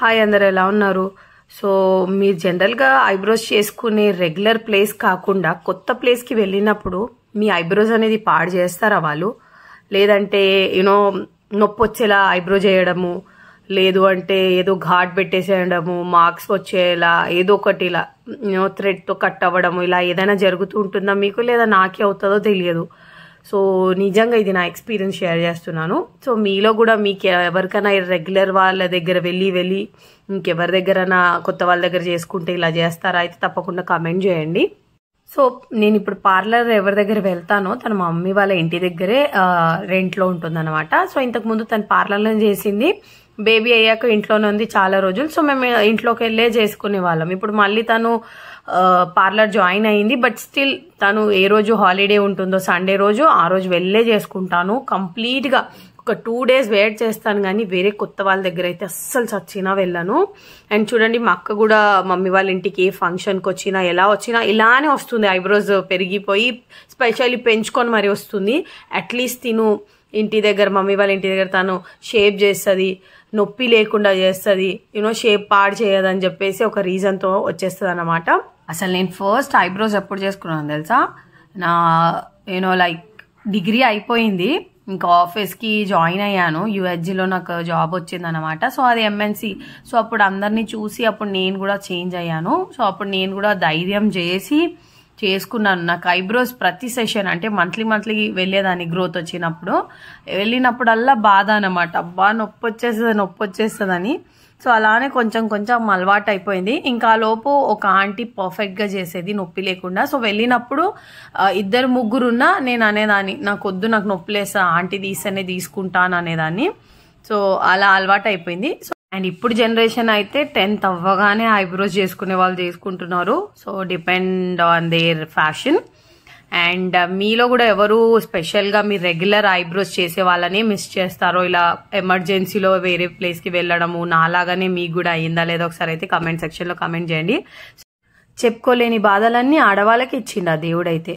hi అందరు ఎలా ఉన్నారు సో మీరు జనరల్గా ఐబ్రోస్ చేసుకునే రెగ్యులర్ ప్లేస్ కాకుండా కొత్త ప్లేస్కి వెళ్ళినప్పుడు మీ ఐబ్రోస్ అనేది పాడు చేస్తారా వాళ్ళు లేదంటే యూనో నొప్పి వచ్చేలా ఐబ్రో చేయడము లేదు అంటే ఏదో ఘాట్ పెట్టేసేయడము మార్క్స్ వచ్చేలా ఏదో ఒకటి ఇలా థ్రెడ్తో కట్ అవ్వడము ఇలా ఏదైనా జరుగుతూ ఉంటుందా మీకు లేదా నాకే అవుతుందో తెలియదు సో నిజంగా ఇది నా ఎక్స్పీరియన్స్ షేర్ చేస్తున్నాను సో మీలో కూడా మీకు ఎవరికైనా రెగ్యులర్ వాళ్ళ దగ్గర వెళ్ళి వెళ్ళి ఇంకెవరి దగ్గరైనా కొత్త వాళ్ళ దగ్గర చేసుకుంటే ఇలా చేస్తారా అయితే తప్పకుండా కమెంట్ చేయండి సో నేను ఇప్పుడు పార్లర్ ఎవరి దగ్గర వెళ్తానో తన మమ్మీ వాళ్ళ ఇంటి దగ్గరే రెంట్లో ఉంటుంది సో ఇంతకుముందు తను పార్లర్లో చేసింది బేబీ అయ్యాక ఇంట్లోనే ఉంది చాలా రోజులు సో మేము ఇంట్లోకి వెళ్ళే చేసుకునే వాళ్ళం ఇప్పుడు మళ్ళీ తను పార్లర్ జాయిన్ అయింది బట్ స్టిల్ తను ఏ రోజు హాలిడే ఉంటుందో సండే రోజు ఆ రోజు వెళ్ళే చేసుకుంటాను కంప్లీట్గా ఒక టూ డేస్ వెయిట్ చేస్తాను కానీ వేరే కొత్త వాళ్ళ దగ్గర అయితే అస్సలు చచ్చినా వెళ్ళను అండ్ చూడండి మా అక్క కూడా మమ్మీ వాళ్ళ ఇంటికి ఏ ఫంక్షన్కి వచ్చినా ఎలా వచ్చినా ఇలానే వస్తుంది ఐబ్రోస్ పెరిగిపోయి స్పెషల్లీ పెంచుకొని మరి వస్తుంది అట్లీస్ట్ తిను ఇంటి దగ్గర మమ్మీ వాళ్ళ ఇంటి దగ్గర తను షేప్ చేస్తుంది నొప్పి లేకుండా చేస్తుంది యూనో షేప్ పాడు చేయదని చెప్పేసి ఒక రీజన్తో వచ్చేస్తుంది అనమాట అసలు నేను ఫస్ట్ ఐబ్రోస్ ఎప్పుడు చేసుకున్నాను తెలుసా నా యూనో లైక్ డిగ్రీ అయిపోయింది ఇంకా ఆఫీస్కి జాయిన్ అయ్యాను యూహెచ్జిలో నాకు జాబ్ వచ్చింది అనమాట సో అది ఎంఎన్సీ సో అప్పుడు అందరినీ చూసి అప్పుడు నేను కూడా చేంజ్ అయ్యాను సో అప్పుడు నేను కూడా ధైర్యం చేసి చేసుకున్నాను నాకు ఐబ్రోస్ ప్రతి సెషన్ అంటే మంత్లీ మంత్లీ వెళ్ళేదాన్ని గ్రోత్ వచ్చినప్పుడు వెళ్ళినప్పుడల్లా బాధ అనమాట అబ్బా నొప్పి వచ్చేస్తుంది నొప్పి వచ్చేస్తుందని సో అలానే కొంచెం కొంచెం అలవాటు అయిపోయింది ఇంకా లోపు ఒక ఆంటీ పర్ఫెక్ట్గా చేసేది నొప్పి లేకుండా సో వెళ్ళినప్పుడు ఇద్దరు ముగ్గురున్నా నేను అనేదాన్ని నాకు వద్దు నాకు నొప్పి లేస్తా ఆంటీ తీస్తేనే తీసుకుంటాను అనేదాన్ని సో అలా అలవాటు అయిపోయింది అండ్ ఇప్పుడు జనరేషన్ అయితే టెన్త్ అవ్వగానే ఐబ్రోస్ చేసుకునే వాళ్ళు చేసుకుంటున్నారు so depend on their fashion and మీలో కూడా ఎవరు స్పెషల్గా మీరు రెగ్యులర్ ఐబ్రోస్ చేసే వాళ్ళని మిస్ చేస్తారో ఇలా ఎమర్జెన్సీలో వేరే ప్లేస్కి వెళ్ళడము నాలాగానే మీకు కూడా అయ్యిందా లేదో ఒకసారి అయితే కమెంట్ సెక్షన్లో కమెంట్ చేయండి చెప్పుకోలేని బాధలన్నీ ఆడవాళ్ళకి ఇచ్చిండు ఆ దేవుడైతే